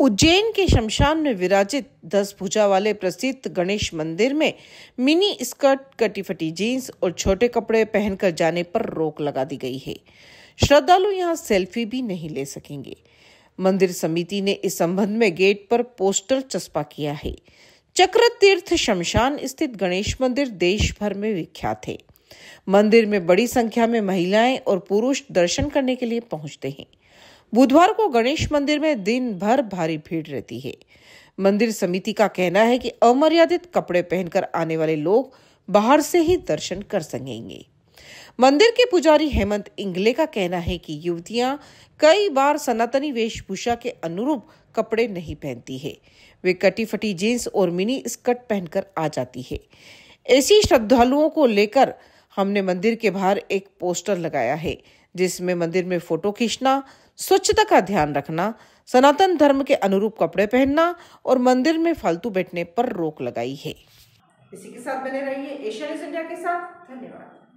उज्जैन के शमशान में विराजित दस भुजा वाले प्रसिद्ध गणेश मंदिर में मिनी स्कर्ट कटी फटी जीन्स और छोटे कपड़े पहनकर जाने पर रोक लगा दी गई है श्रद्धालु यहां सेल्फी भी नहीं ले सकेंगे मंदिर समिति ने इस संबंध में गेट पर पोस्टर चस्पा किया है चक्र तीर्थ शमशान स्थित गणेश मंदिर देश भर में विख्यात है मंदिर में बड़ी संख्या में महिलाएं और पुरुष दर्शन करने के लिए पहुंचते हैं बुधवार को गणेश मंदिर में दिन भर भारी भीड़ रहती है मंदिर समिति का कहना है कि अमर्यादित कपड़े पहनकर आने वाले लोग बाहर से ही दर्शन कर सकेंगे मंदिर के पुजारी हेमंत इंगले का कहना है कि युवतियां कई बार सनातनी वेशभूषा के अनुरूप कपड़े नहीं पहनती है वे कटी फटी जीन्स और मिनी स्कर्ट पहनकर आ जाती है ऐसी श्रद्धालुओं को लेकर हमने मंदिर के बाहर एक पोस्टर लगाया है जिसमें मंदिर में फोटो खींचना स्वच्छता का ध्यान रखना सनातन धर्म के अनुरूप कपड़े पहनना और मंदिर में फालतू बैठने पर रोक लगाई है इसी के साथ बने रहिए एशिया इंडिया के साथ धन्यवाद